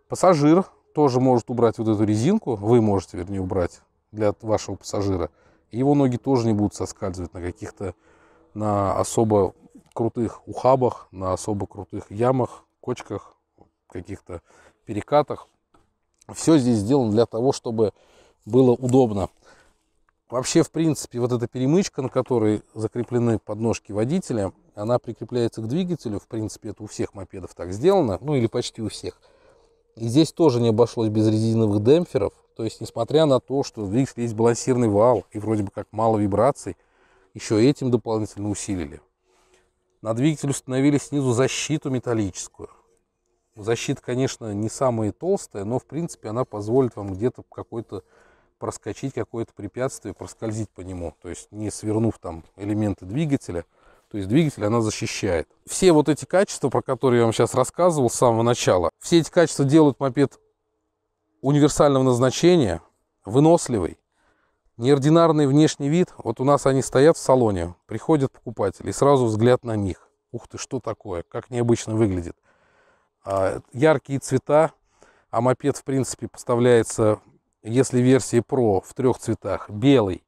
Пассажир тоже может убрать вот эту резинку, вы можете, вернее, убрать для вашего пассажира – его ноги тоже не будут соскальзывать на каких-то, на особо крутых ухабах, на особо крутых ямах, кочках, каких-то перекатах. Все здесь сделано для того, чтобы было удобно. Вообще, в принципе, вот эта перемычка, на которой закреплены подножки водителя, она прикрепляется к двигателю. В принципе, это у всех мопедов так сделано, ну или почти у всех. И здесь тоже не обошлось без резиновых демпферов – то есть, несмотря на то, что в двигателе есть балансирный вал и вроде бы как мало вибраций, еще этим дополнительно усилили. На двигатель установили снизу защиту металлическую. Защита, конечно, не самая толстая, но, в принципе, она позволит вам где-то какой-то проскочить какое-то препятствие, проскользить по нему, то есть не свернув там элементы двигателя, то есть двигатель она защищает. Все вот эти качества, про которые я вам сейчас рассказывал с самого начала, все эти качества делают мопед универсального назначения, выносливый, неординарный внешний вид. Вот у нас они стоят в салоне, приходят покупатели, и сразу взгляд на них. Ух ты, что такое, как необычно выглядит. А, яркие цвета, а мопед, в принципе, поставляется, если версии Pro, в трех цветах. Белый,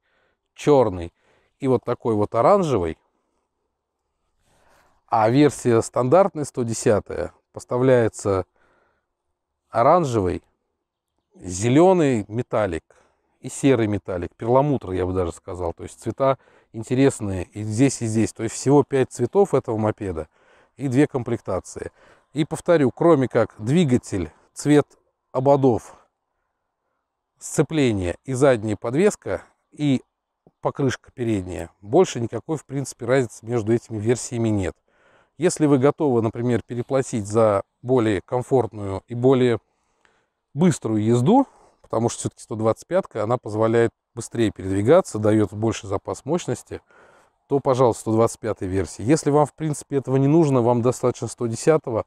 черный и вот такой вот оранжевый. А версия стандартная, 110 поставляется оранжевый, зеленый металлик и серый металлик, перламутр, я бы даже сказал. То есть цвета интересные и здесь, и здесь. То есть всего 5 цветов этого мопеда и две комплектации. И повторю, кроме как двигатель, цвет ободов, сцепление и задняя подвеска и покрышка передняя, больше никакой, в принципе, разницы между этими версиями нет. Если вы готовы, например, переплатить за более комфортную и более быструю езду, потому что все-таки 125-ка, она позволяет быстрее передвигаться, дает больше запас мощности, то, пожалуйста, 125 версии. Если вам, в принципе, этого не нужно, вам достаточно 110-го,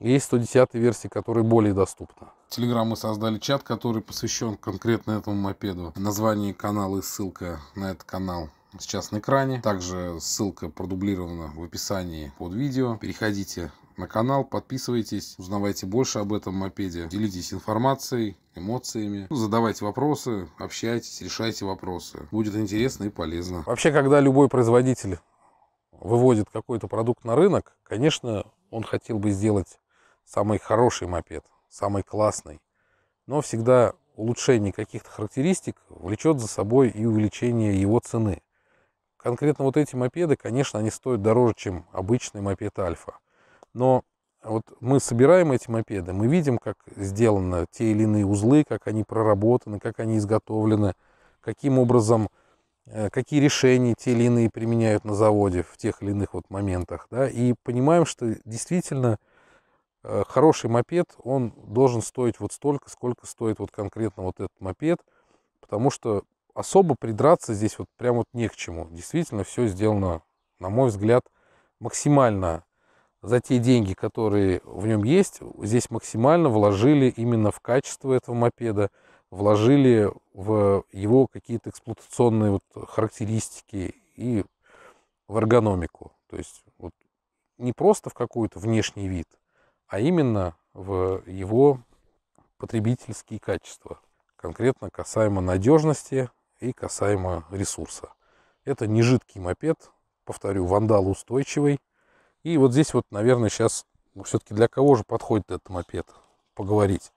есть 110 версии, которая более доступна. В Телеграм мы создали чат, который посвящен конкретно этому мопеду. Название канала и ссылка на этот канал сейчас на экране. Также ссылка продублирована в описании под видео. Переходите, на канал, подписывайтесь, узнавайте больше об этом мопеде, делитесь информацией, эмоциями, ну, задавайте вопросы, общайтесь, решайте вопросы. Будет интересно и полезно. Вообще, когда любой производитель выводит какой-то продукт на рынок, конечно, он хотел бы сделать самый хороший мопед, самый классный. Но всегда улучшение каких-то характеристик влечет за собой и увеличение его цены. Конкретно вот эти мопеды, конечно, они стоят дороже, чем обычный мопед Альфа. Но вот мы собираем эти мопеды, мы видим, как сделаны те или иные узлы, как они проработаны, как они изготовлены, каким образом, э, какие решения те или иные применяют на заводе в тех или иных вот моментах. Да, и понимаем, что действительно э, хороший мопед, он должен стоить вот столько, сколько стоит вот конкретно вот этот мопед, потому что особо придраться здесь вот прям вот не к чему. Действительно, все сделано, на мой взгляд, максимально за те деньги, которые в нем есть, здесь максимально вложили именно в качество этого мопеда, вложили в его какие-то эксплуатационные вот характеристики и в эргономику. То есть вот не просто в какой-то внешний вид, а именно в его потребительские качества, конкретно касаемо надежности и касаемо ресурса. Это не жидкий мопед, повторю, вандал устойчивый, и вот здесь вот, наверное, сейчас все-таки для кого же подходит этот мопед поговорить.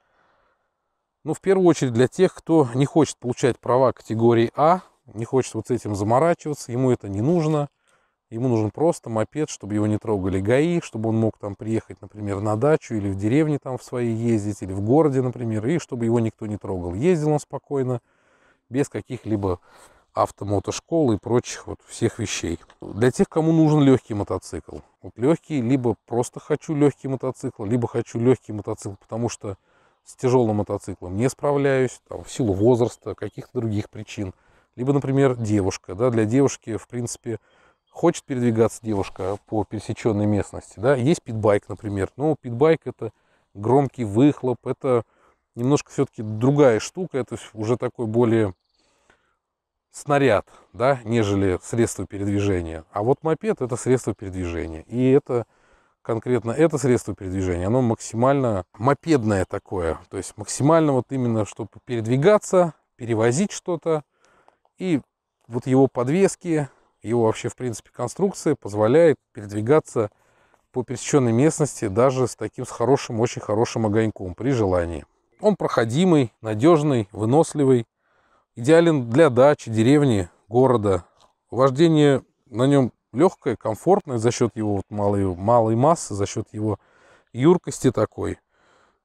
Ну, в первую очередь для тех, кто не хочет получать права категории А, не хочет вот с этим заморачиваться, ему это не нужно. Ему нужен просто мопед, чтобы его не трогали ГАИ, чтобы он мог там приехать, например, на дачу или в деревне там в своей ездить, или в городе, например, и чтобы его никто не трогал. Ездил он спокойно, без каких-либо автомотошколы и прочих вот всех вещей. Для тех, кому нужен легкий мотоцикл. Вот легкий, либо просто хочу легкий мотоцикл, либо хочу легкий мотоцикл, потому что с тяжелым мотоциклом не справляюсь, там, в силу возраста, каких-то других причин. Либо, например, девушка. Да, для девушки, в принципе, хочет передвигаться девушка по пересеченной местности. Да. Есть питбайк, например. Но ну, питбайк – это громкий выхлоп, это немножко все-таки другая штука. Это уже такой более снаряд, да, нежели средство передвижения. А вот мопед это средство передвижения. И это конкретно это средство передвижения, оно максимально мопедное такое. То есть максимально вот именно, чтобы передвигаться, перевозить что-то. И вот его подвески, его вообще в принципе конструкция позволяет передвигаться по пересеченной местности даже с таким с хорошим, очень хорошим огоньком при желании. Он проходимый, надежный, выносливый. Идеален для дачи, деревни, города. Вождение на нем легкое, комфортное за счет его вот малой, малой массы, за счет его юркости такой.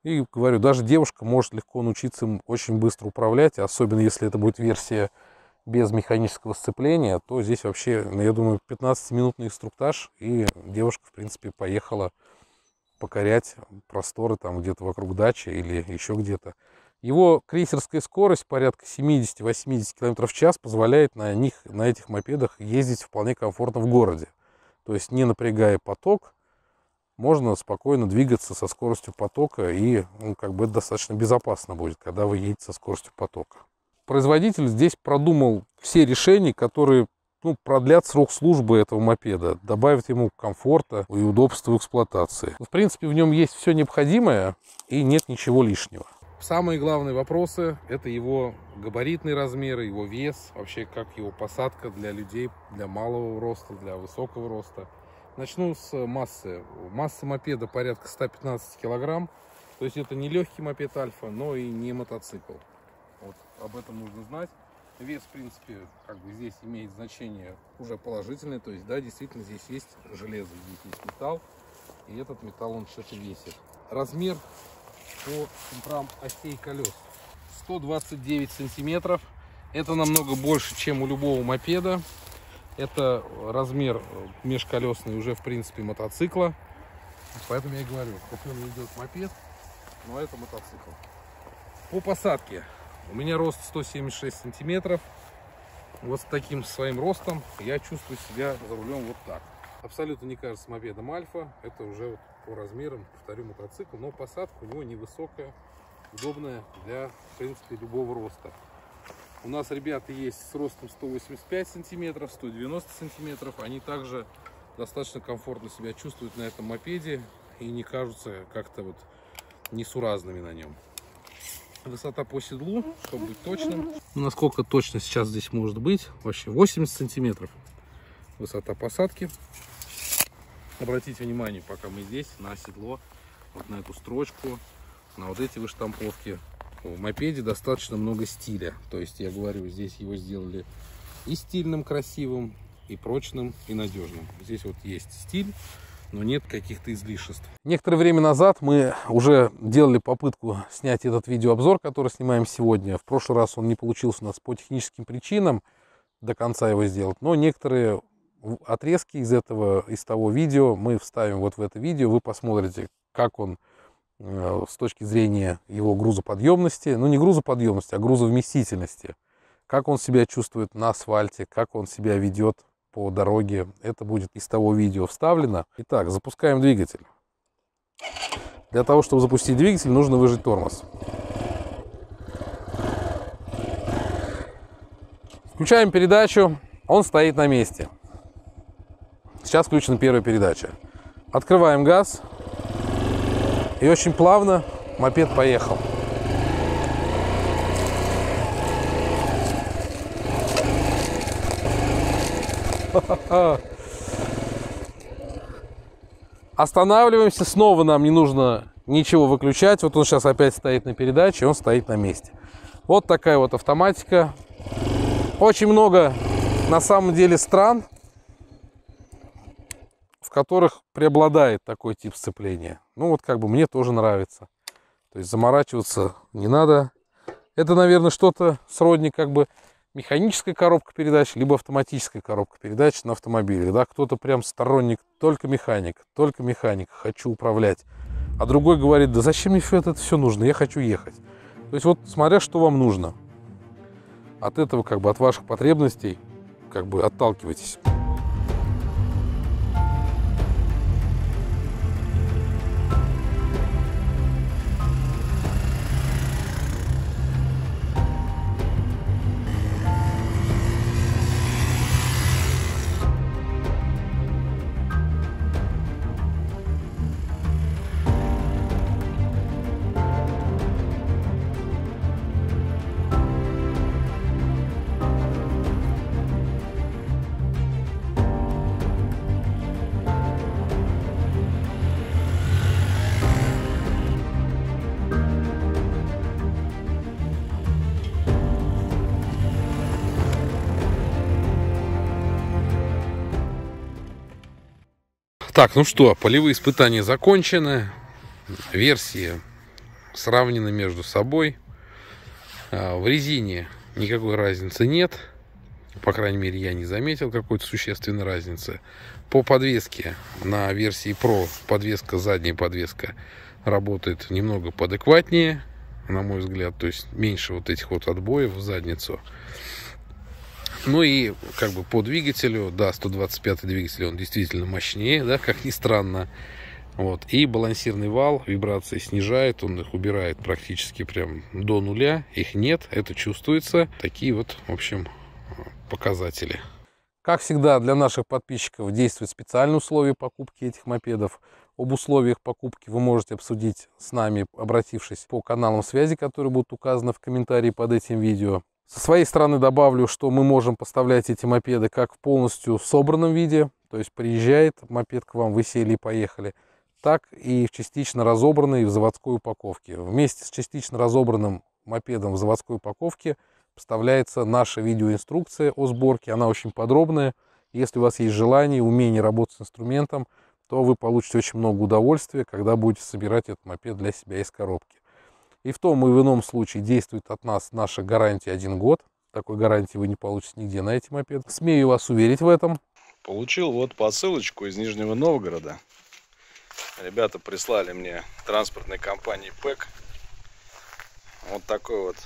И говорю, даже девушка может легко научиться им очень быстро управлять, особенно если это будет версия без механического сцепления, то здесь вообще, ну, я думаю, 15-минутный инструктаж, и девушка, в принципе, поехала покорять просторы там где-то вокруг дачи или еще где-то. Его крейсерская скорость порядка 70-80 км в час позволяет на них, на этих мопедах ездить вполне комфортно в городе. То есть не напрягая поток, можно спокойно двигаться со скоростью потока и ну, как бы это достаточно безопасно будет, когда вы едете со скоростью потока. Производитель здесь продумал все решения, которые ну, продлят срок службы этого мопеда, добавят ему комфорта и удобства в эксплуатации. В принципе, в нем есть все необходимое и нет ничего лишнего. Самые главные вопросы – это его габаритные размеры, его вес, вообще как его посадка для людей, для малого роста, для высокого роста. Начну с массы. Масса мопеда порядка 115 килограмм, то есть это не легкий мопед Альфа, но и не мотоцикл. Вот об этом нужно знать. Вес, в принципе, как бы здесь имеет значение уже положительное, то есть, да, действительно, здесь есть железо, здесь есть металл, и этот металл он что-то весит. Размер по центрам осей колес. 129 сантиметров. Это намного больше, чем у любого мопеда. Это размер э, межколесный уже, в принципе, мотоцикла. Поэтому я и говорю, хоть он идет мопед, но это мотоцикл. По посадке. У меня рост 176 сантиметров. Вот с таким своим ростом я чувствую себя за рулем вот так. Абсолютно не кажется мопедом Альфа. Это уже вот по размерам, повторю, мотоцикл, но посадка у него невысокая, удобная для, в принципе, любого роста. У нас ребята есть с ростом 185 сантиметров, 190 сантиметров. Они также достаточно комфортно себя чувствуют на этом мопеде и не кажутся как-то вот несуразными на нем. Высота по седлу, чтобы быть точным. Ну, насколько точно сейчас здесь может быть? Вообще 80 сантиметров. Высота посадки. Обратите внимание, пока мы здесь, на седло, вот на эту строчку, на вот эти выштамповки. В мопеде достаточно много стиля. То есть, я говорю, здесь его сделали и стильным, красивым, и прочным, и надежным. Здесь вот есть стиль, но нет каких-то излишеств. Некоторое время назад мы уже делали попытку снять этот видеообзор, который снимаем сегодня. В прошлый раз он не получился у нас по техническим причинам до конца его сделать, но некоторые отрезки из этого, из того видео мы вставим вот в это видео, вы посмотрите, как он э, с точки зрения его грузоподъемности, ну не грузоподъемности, а грузовместительности, как он себя чувствует на асфальте, как он себя ведет по дороге. Это будет из того видео вставлено. Итак, запускаем двигатель. Для того, чтобы запустить двигатель, нужно выжать тормоз. Включаем передачу, он стоит на месте. Сейчас включена первая передача. Открываем газ. И очень плавно мопед поехал. Останавливаемся, снова нам не нужно ничего выключать. Вот он сейчас опять стоит на передаче, он стоит на месте. Вот такая вот автоматика. Очень много на самом деле стран в которых преобладает такой тип сцепления. Ну вот как бы мне тоже нравится. То есть заморачиваться не надо. Это, наверное, что-то сродни как бы механической коробка передач, либо автоматическая коробка передач на автомобиле. Да? Кто-то прям сторонник, только механик, только механик, хочу управлять. А другой говорит, да зачем мне все это, это все нужно, я хочу ехать. То есть вот смотря, что вам нужно. От этого, как бы, от ваших потребностей, как бы, отталкивайтесь. Так, ну что, полевые испытания закончены. Версии сравнены между собой. А, в резине никакой разницы нет. По крайней мере, я не заметил какой-то существенной разницы. По подвеске на версии Pro подвеска, задняя подвеска работает немного поадекватнее, на мой взгляд. То есть меньше вот этих вот отбоев в задницу. Ну и как бы по двигателю, да, 125 двигатель, он действительно мощнее, да, как ни странно. Вот. И балансирный вал вибрации снижает, он их убирает практически прям до нуля. Их нет, это чувствуется. Такие вот, в общем, показатели. Как всегда, для наших подписчиков действуют специальные условия покупки этих мопедов. Об условиях покупки вы можете обсудить с нами, обратившись по каналам связи, которые будут указаны в комментарии под этим видео. Со своей стороны добавлю, что мы можем поставлять эти мопеды как в полностью собранном виде, то есть приезжает мопед к вам, вы сели и поехали, так и в частично разобранной в заводской упаковке. Вместе с частично разобранным мопедом в заводской упаковке поставляется наша видеоинструкция о сборке. Она очень подробная. Если у вас есть желание, умение работать с инструментом, то вы получите очень много удовольствия, когда будете собирать этот мопед для себя из коробки. И в том и в ином случае действует от нас наша гарантия один год. Такой гарантии вы не получите нигде на эти мопеды. Смею вас уверить в этом. Получил вот посылочку из Нижнего Новгорода. Ребята прислали мне транспортной компании ПЭК. Вот такой вот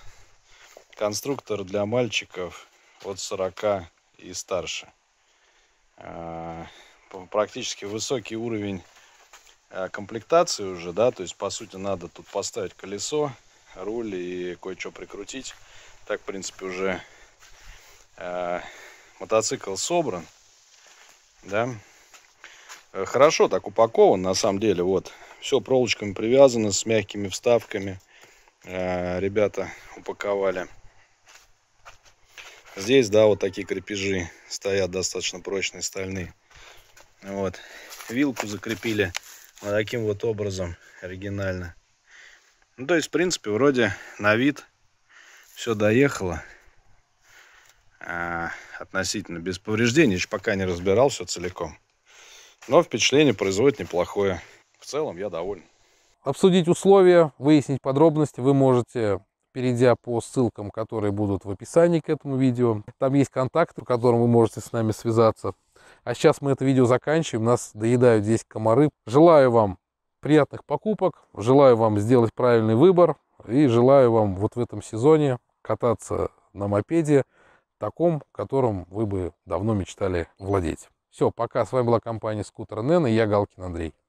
конструктор для мальчиков от 40 и старше. А, практически высокий уровень Э, комплектации уже, да, то есть, по сути, надо тут поставить колесо, руль и кое-что прикрутить. Так, в принципе, уже э, мотоцикл собран, да. Э, хорошо так упакован, на самом деле, вот. Все проволочками привязано, с мягкими вставками. Э, ребята упаковали. Здесь, да, вот такие крепежи стоят достаточно прочные, стальные. Вот. Вилку закрепили таким вот образом оригинально. Ну, то есть, в принципе, вроде на вид все доехало. А, относительно без повреждений. Еще пока не разбирал все целиком. Но впечатление производит неплохое. В целом я доволен. Обсудить условия, выяснить подробности вы можете перейдя по ссылкам, которые будут в описании к этому видео. Там есть контакт, по которым вы можете с нами связаться. А сейчас мы это видео заканчиваем. Нас доедают здесь комары. Желаю вам приятных покупок. Желаю вам сделать правильный выбор. И желаю вам вот в этом сезоне кататься на мопеде, таком, которым вы бы давно мечтали владеть. Все, пока. С вами была компания Скутер Нэн и я Галкин Андрей.